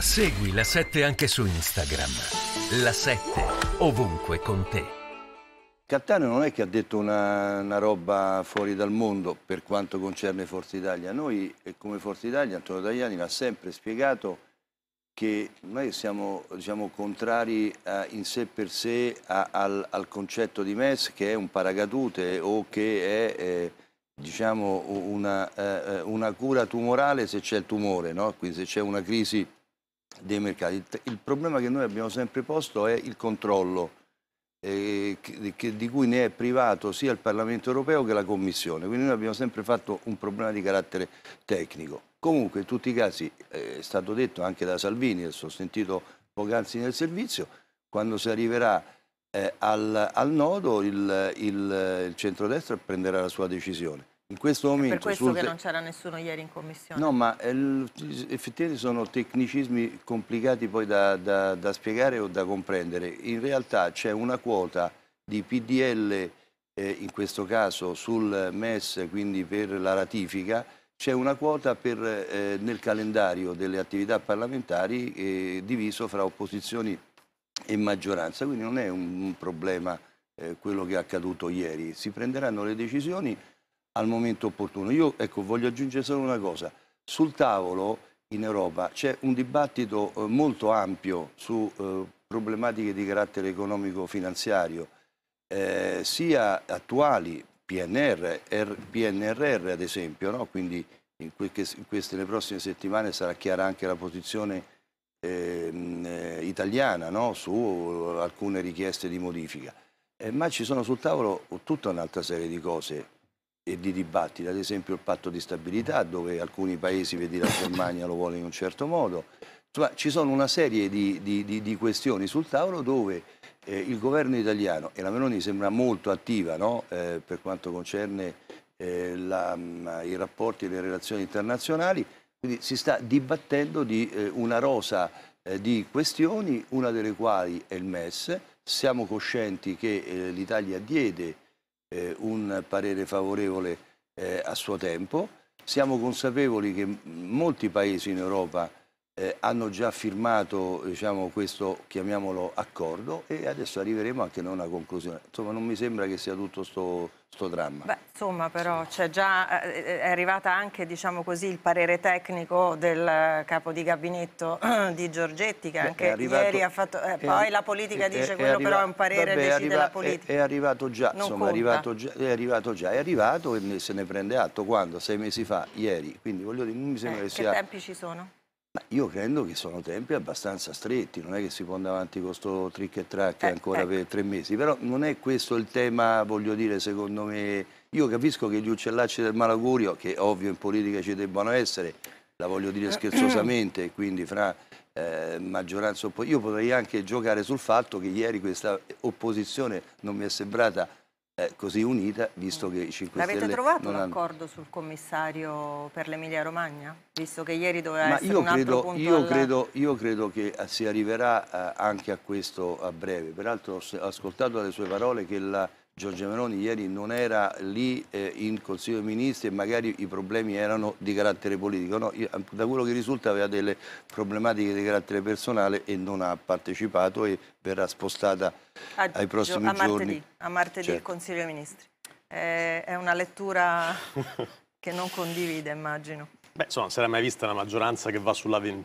Segui la 7 anche su Instagram. La 7 ovunque con te. Cattaneo non è che ha detto una, una roba fuori dal mondo per quanto concerne Forza Italia. Noi, come Forza Italia, Antonio Tagliani l'ha sempre spiegato che noi siamo diciamo, contrari a, eh, in sé per sé a, al, al, concetto di MES che è un paracadute o che è eh, diciamo, una, eh, eh, una, cura tumorale se c'è il tumore, no? quindi se c'è una crisi dei mercati. Il, il, problema che noi abbiamo sempre posto è il controllo eh, che, che, di cui ne è privato sia il Parlamento europeo che la Commissione. Quindi noi abbiamo sempre fatto un problema di carattere tecnico. Comunque in tutti i casi eh, è stato detto anche da Salvini, ho sentito poc'anzi nel servizio, quando si arriverà eh, al, al, nodo il, il, il centrodestra prenderà la sua decisione. In questo momento... È per questo sul... che non c'era nessuno ieri in commissione. No, ma eh, effettivamente sono tecnicismi complicati poi da, da, da spiegare o da comprendere. In realtà c'è una quota di PDL, eh, in questo caso sul MES, quindi per la ratifica, c'è una quota per, eh, nel calendario delle attività parlamentari eh, diviso fra opposizioni e maggioranza, quindi non è un, un problema eh, quello che è accaduto ieri. Si prenderanno le decisioni al momento opportuno. Io ecco, voglio aggiungere solo una cosa. Sul tavolo in Europa c'è un dibattito eh, molto ampio su eh, problematiche di carattere economico-finanziario, eh, sia attuali, PNR, R, PNRR ad esempio, no? quindi in, que in queste, nelle prossime settimane sarà chiara anche la posizione ehm, eh, italiana no? su eh, alcune richieste di modifica. Eh, ma ci sono sul tavolo tutta un'altra serie di cose e di dibattiti, ad esempio il patto di stabilità dove alcuni paesi, vedi la Germania lo vuole in un certo modo, Insomma, ci sono una serie di, di, di, di questioni sul tavolo dove eh, il governo italiano, e la Meloni sembra molto attiva no? eh, per quanto concerne eh, la, mm, i rapporti e le relazioni internazionali, quindi si sta dibattendo di eh, una rosa eh, di questioni, una delle quali è il MES. Siamo coscienti che eh, l'Italia diede eh, un parere favorevole eh, a suo tempo. Siamo consapevoli che molti paesi in Europa eh, hanno già firmato diciamo, questo, chiamiamolo, accordo e adesso arriveremo anche a una conclusione. Insomma, non mi sembra che sia tutto sto, sto dramma. Beh, insomma, però sì. già, eh, eh, è arrivata anche, diciamo così, il parere tecnico del capo di gabinetto di Giorgetti, che Beh, anche arrivato, ieri ha fatto... Eh, poi la politica è, dice è, quello, arriva, però è un parere vabbè, decide arriva, la politica. È, arrivato già, insomma, arrivato già, è arrivato già, è arrivato e se ne prende atto quando? Sei mesi fa, ieri. Quindi voglio dire, non mi sembra eh, che sia... Che tempi ci sono? Io credo che sono tempi abbastanza stretti, non è che si può andare avanti con questo trick e track eh, ancora ecco. per tre mesi, però non è questo il tema, voglio dire, secondo me. Io capisco che gli uccellacci del malagurio, che ovvio in politica ci debbano essere, la voglio dire scherzosamente, quindi fra eh, maggioranza opposizione, io potrei anche giocare sul fatto che ieri questa opposizione non mi è sembrata eh, così unita, visto mm. che i 5 L'avete Stelle... L'avete trovato un accordo hanno... sul commissario per l'Emilia Romagna? Visto che ieri doveva Ma essere io credo, io, alla... credo, io credo, che si arriverà eh, anche a questo a breve. Peraltro ho ascoltato dalle sue parole che la Giorgia Meloni ieri non era lì eh, in Consiglio dei Ministri e magari i problemi erano di carattere politico. No, io, eh, da quello che risulta aveva delle problematiche di carattere personale e non ha partecipato e verrà spostata a, ai prossimi a giorni. Martedì, a martedì certo. il Consiglio dei Ministri. Eh, è una lettura che non condivide, immagino. Beh, insomma, non si era mai vista una maggioranza che va sulla 20